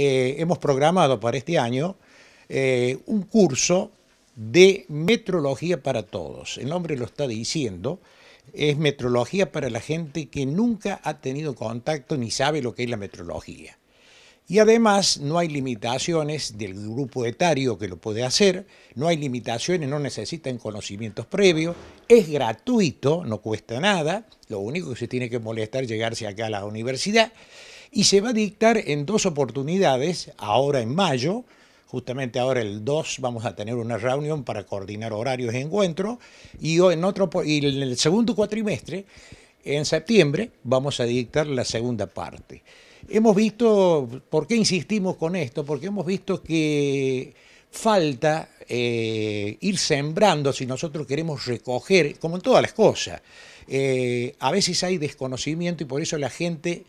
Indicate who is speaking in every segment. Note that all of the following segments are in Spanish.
Speaker 1: Eh, hemos programado para este año eh, un curso de metrología para todos. El nombre lo está diciendo. Es metrología para la gente que nunca ha tenido contacto ni sabe lo que es la metrología. Y además no hay limitaciones del grupo etario que lo puede hacer, no hay limitaciones, no necesitan conocimientos previos, es gratuito, no cuesta nada, lo único que se tiene que molestar es llegarse acá a la universidad y se va a dictar en dos oportunidades, ahora en mayo, justamente ahora el 2 vamos a tener una reunión para coordinar horarios de encuentro y en otro y en el segundo cuatrimestre en septiembre vamos a dictar la segunda parte. Hemos visto, ¿por qué insistimos con esto? Porque hemos visto que falta eh, ir sembrando si nosotros queremos recoger, como en todas las cosas. Eh, a veces hay desconocimiento y por eso la gente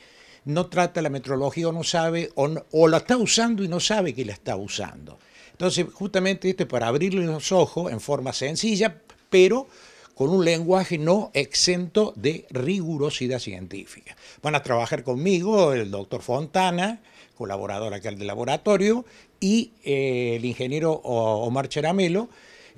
Speaker 1: no trata la metrología o no sabe, o, la está usando y no sabe que la está usando. Entonces, justamente esto es para abrirle los ojos en forma sencilla, pero con un lenguaje no exento de rigurosidad científica. Van a trabajar conmigo el doctor Fontana, colaborador acá del laboratorio, y eh, el ingeniero Omar Charamelo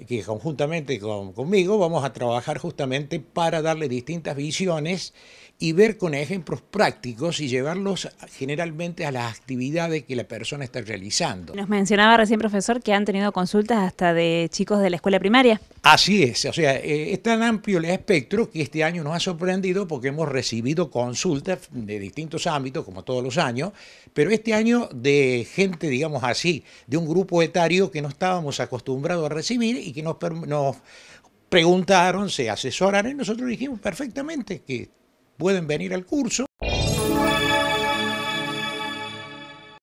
Speaker 1: que conjuntamente conmigo vamos a trabajar justamente para darle distintas visiones y ver con ejemplos prácticos y llevarlos generalmente a las actividades que la persona está realizando. Nos mencionaba recién, profesor, que han tenido consultas hasta de chicos de la escuela primaria. Así es, o sea, eh, es tan amplio el espectro que este año nos ha sorprendido porque hemos recibido consultas de distintos ámbitos, como todos los años, pero este año de gente, digamos así, de un grupo etario que no estábamos acostumbrados a recibir y que nos, nos preguntaron, se asesoraron y nosotros dijimos perfectamente que pueden venir al curso.